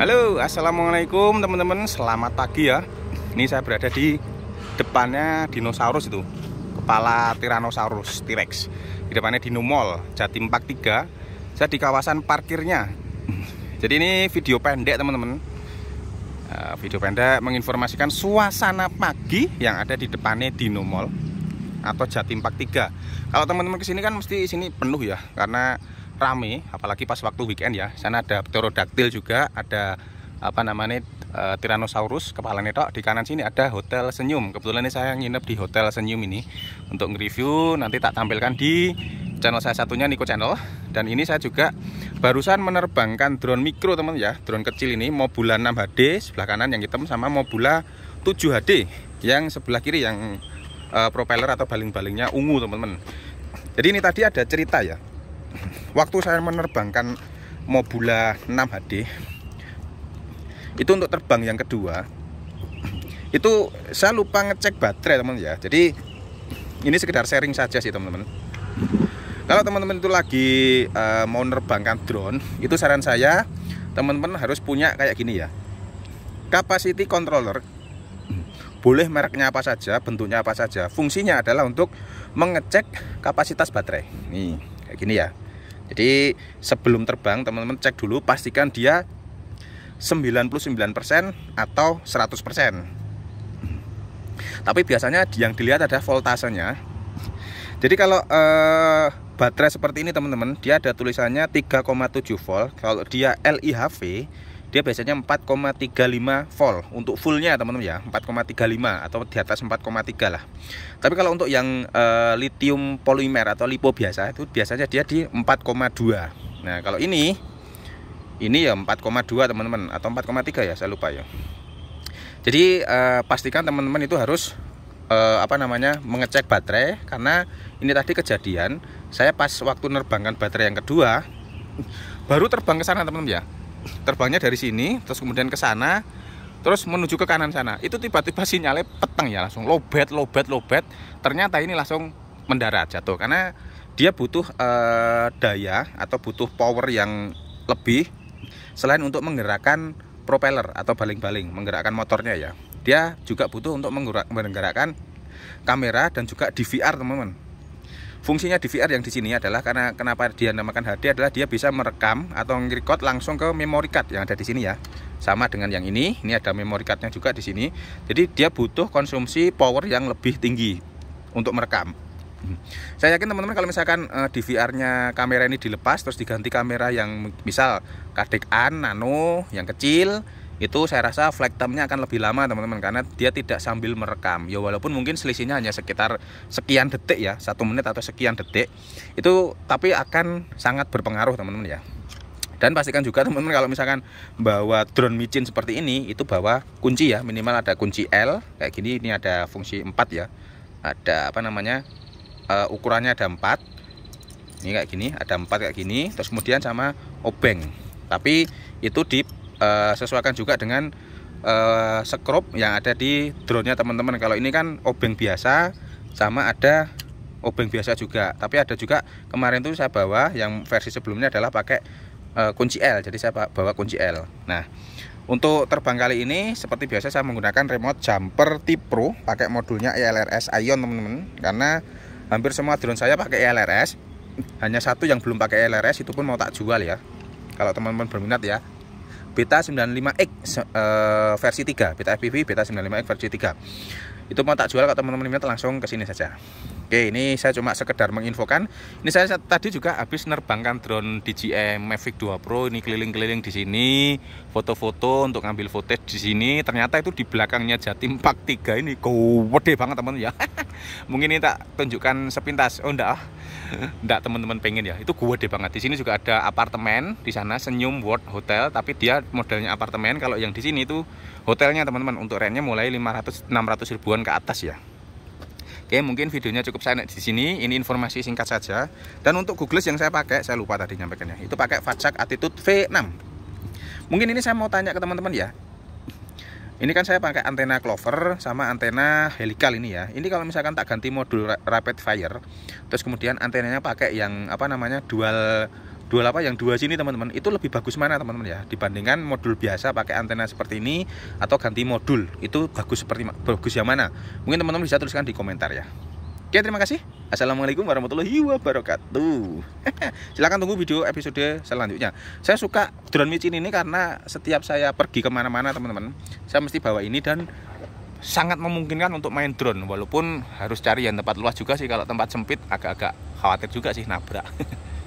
Halo assalamualaikum teman-teman selamat pagi ya ini saya berada di depannya dinosaurus itu kepala Tyrannosaurus T-Rex di depannya Dino Mall Jatim Park 3 saya di kawasan parkirnya jadi ini video pendek teman-teman eh, video pendek menginformasikan suasana pagi yang ada di depannya Dino Mall atau Jatim Park 3 kalau teman-teman kesini kan mesti sini penuh ya karena rame apalagi pas waktu weekend ya sana ada pterodactyl juga ada apa namanya e, Tyrannosaurus kepala netok di kanan sini ada Hotel Senyum kebetulan ini saya nginep di Hotel Senyum ini untuk nge-review nanti tak tampilkan di channel saya satunya Niko Channel dan ini saya juga barusan menerbangkan drone mikro teman ya drone kecil ini Mobula 6 HD sebelah kanan yang hitam sama Mobula 7 HD yang sebelah kiri yang e, propeller atau baling-balingnya ungu teman-teman jadi ini tadi ada cerita ya waktu saya menerbangkan Mobula 6 HD itu untuk terbang yang kedua itu saya lupa ngecek baterai teman teman ya jadi ini sekedar sharing saja sih teman-teman kalau teman-teman itu lagi uh, mau menerbangkan drone itu saran saya teman-teman harus punya kayak gini ya capacity controller boleh mereknya apa saja bentuknya apa saja fungsinya adalah untuk mengecek kapasitas baterai nih kayak gini ya jadi sebelum terbang teman-teman cek dulu pastikan dia 99% atau 100%. Tapi biasanya yang dilihat ada voltasenya. Jadi kalau eh, baterai seperti ini teman-teman, dia ada tulisannya 3,7 volt. Kalau dia LIHV dia biasanya 4,35 volt untuk fullnya teman-teman ya 4,35 atau di atas 4,3 lah tapi kalau untuk yang e, lithium polimer atau lipo biasa itu biasanya dia di 4,2 nah kalau ini ini ya 4,2 teman-teman atau 4,3 ya saya lupa ya jadi e, pastikan teman-teman itu harus e, apa namanya mengecek baterai karena ini tadi kejadian saya pas waktu nerbangkan baterai yang kedua baru terbang ke sana teman-teman ya terbangnya dari sini terus kemudian ke sana terus menuju ke kanan sana itu tiba-tiba sinyalnya peteng ya langsung lobet lobet lobet ternyata ini langsung mendarat jatuh karena dia butuh eh, daya atau butuh power yang lebih selain untuk menggerakkan propeller atau baling-baling menggerakkan motornya ya dia juga butuh untuk menggerakkan kamera dan juga DVR teman-teman Fungsinya DVR yang di sini adalah karena kenapa dia namakan HD adalah dia bisa merekam atau ngerekod langsung ke memory card yang ada di sini ya. Sama dengan yang ini, ini ada memory cardnya juga di sini. Jadi dia butuh konsumsi power yang lebih tinggi untuk merekam. Hmm. Saya yakin teman-teman kalau misalkan eh, DVR-nya kamera ini dilepas terus diganti kamera yang misal kadek an nano yang kecil itu saya rasa flag time-nya akan lebih lama teman-teman karena dia tidak sambil merekam ya walaupun mungkin selisihnya hanya sekitar sekian detik ya satu menit atau sekian detik itu tapi akan sangat berpengaruh teman-teman ya dan pastikan juga teman-teman kalau misalkan bawa drone micin seperti ini itu bawa kunci ya minimal ada kunci L kayak gini ini ada fungsi 4 ya ada apa namanya uh, ukurannya ada 4 ini kayak gini ada 4 kayak gini terus kemudian sama obeng tapi itu di Eh, sesuaikan juga dengan uh, eh, sekrup yang ada di drone-nya teman-teman. Kalau ini kan obeng biasa sama ada obeng biasa juga. Tapi ada juga kemarin tuh saya bawa yang versi sebelumnya adalah pakai uh, kunci L. Jadi saya bawa kunci L. Nah, untuk terbang kali ini seperti biasa saya menggunakan remote jumper tip Pro pakai modulnya ELRS Ion teman-teman karena hampir semua drone saya pakai ELRS hanya satu yang belum pakai e LRS itu pun mau tak jual ya kalau teman-teman berminat ya Beta 95X uh, eh, versi 3 Beta FPV Beta 95X versi 3 itu mau tak jual kalau teman-teman minat langsung ke sini saja Oke ini saya cuma sekedar menginfokan ini saya tadi juga habis nerbangkan drone DJI Mavic 2 Pro ini keliling-keliling di sini foto-foto untuk ngambil footage di sini ternyata itu di belakangnya Jatim Park 3 ini gede banget teman-teman ya mungkin ini tak tunjukkan sepintas oh enggak enggak ah. teman-teman pengen ya itu deh banget di sini juga ada apartemen di sana senyum world hotel tapi dia modelnya apartemen kalau yang di sini itu hotelnya teman-teman untuk rentnya mulai 500 600 ribuan ke atas ya Oke, mungkin videonya cukup saya di sini. Ini informasi singkat saja. Dan untuk Google yang saya pakai, saya lupa tadi nyampaikannya. Itu pakai Fajak Attitude V6. Mungkin ini saya mau tanya ke teman-teman ya ini kan saya pakai antena clover sama antena helical ini ya ini kalau misalkan tak ganti modul rapid fire terus kemudian antenanya pakai yang apa namanya dual dual apa yang dua sini teman-teman itu lebih bagus mana teman-teman ya dibandingkan modul biasa pakai antena seperti ini atau ganti modul itu bagus seperti bagus yang mana mungkin teman-teman bisa tuliskan di komentar ya Oke, terima kasih. Assalamualaikum warahmatullahi wabarakatuh. Silahkan tunggu video episode selanjutnya. Saya suka drone micin ini karena setiap saya pergi kemana-mana, teman-teman, saya mesti bawa ini dan sangat memungkinkan untuk main drone. Walaupun harus cari yang tempat luas juga sih. Kalau tempat sempit agak-agak khawatir juga sih nabrak.